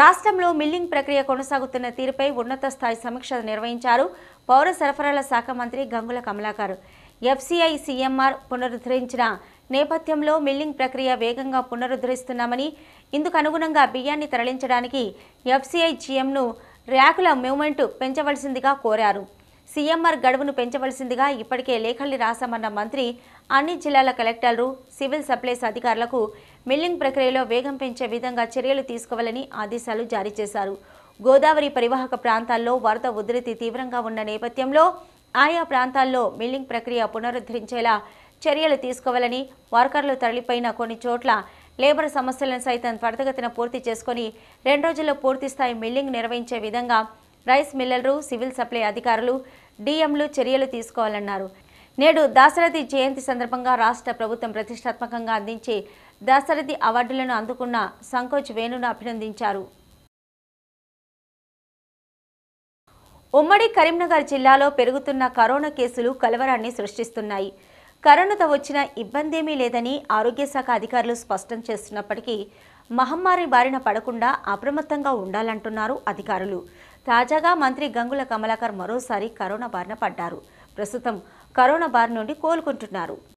రాష్ట్రంలో మిల్లింగ్ ప్రక్రియ కొనసాగుతున్న తీరుపై ఉన్నత స్థాయి సమీక్ష నిర్వహించారు పౌర సరఫరాల శాఖ మంత్రి గంగుల కమలాకర్ ఎఫ్సిఐ సీఎంఆర్ పునరుద్ధరించిన నేపథ్యంలో మిల్లింగ్ ప్రక్రియ వేగంగా పునరుద్ధరిస్తున్నామని ఇందుకు అనుగుణంగా బియ్యాన్ని తరలించడానికి ఎఫ్సిఐ జీఎంను ర్యాకుల మూవ్మెంట్ పెంచవలసిందిగా కోరారు సీఎంఆర్ గడువును పెంచవలసిందిగా ఇప్పటికే లేఖల్ని రాశామన్న మంత్రి అన్ని జిల్లాల కలెక్టర్లు సివిల్ సప్లైస్ అధికారులకు మిల్లింగ్ ప్రక్రియలో వేగం పెంచే విధంగా చర్యలు తీసుకోవాలని ఆదేశాలు జారీ చేశారు గోదావరి పరివాహక ప్రాంతాల్లో వరద ఉధృతి తీవ్రంగా ఉన్న నేపథ్యంలో ఆయా ప్రాంతాల్లో మిల్లింగ్ ప్రక్రియ పునరుద్ధరించేలా చర్యలు తీసుకోవాలని వర్కర్లు తరలిపోయిన కొన్ని చోట్ల లేబర్ సమస్యలను సైతం త్వరతగతిన పూర్తి చేసుకుని రెండు రోజుల్లో పూర్తిస్థాయి మిల్లింగ్ నిర్వహించే విధంగా రైస్ మిల్లర్లు సివిల్ సప్లై అధికారులు డిఎంలు చర్యలు తీసుకోవాలన్నారు నేడు దాశరథి జయంతి సందర్భంగా రాష్ట్ర ప్రభుత్వం ప్రతిష్టాత్మకంగా అందించే దాశరథి అవార్డులను అందుకున్న సంకోచ్ వేణును అభినందించారు ఉమ్మడి కరీంనగర్ జిల్లాలో పెరుగుతున్న కరోనా కేసులు కలవరాన్ని సృష్టిస్తున్నాయి కరోనాతో వచ్చిన ఇబ్బందేమీ లేదని ఆరోగ్య శాఖ అధికారులు స్పష్టం చేస్తున్నప్పటికీ మహమ్మారి బారిన పడకుండా అప్రమత్తంగా ఉండాలంటున్నారు అధికారులు తాజాగా మంత్రి గంగుల కమలాకర్ మరోసారి కరోనా బారిన పడ్డారు ప్రస్తుతం కరోనా బారి నుండి కోలుకుంటున్నారు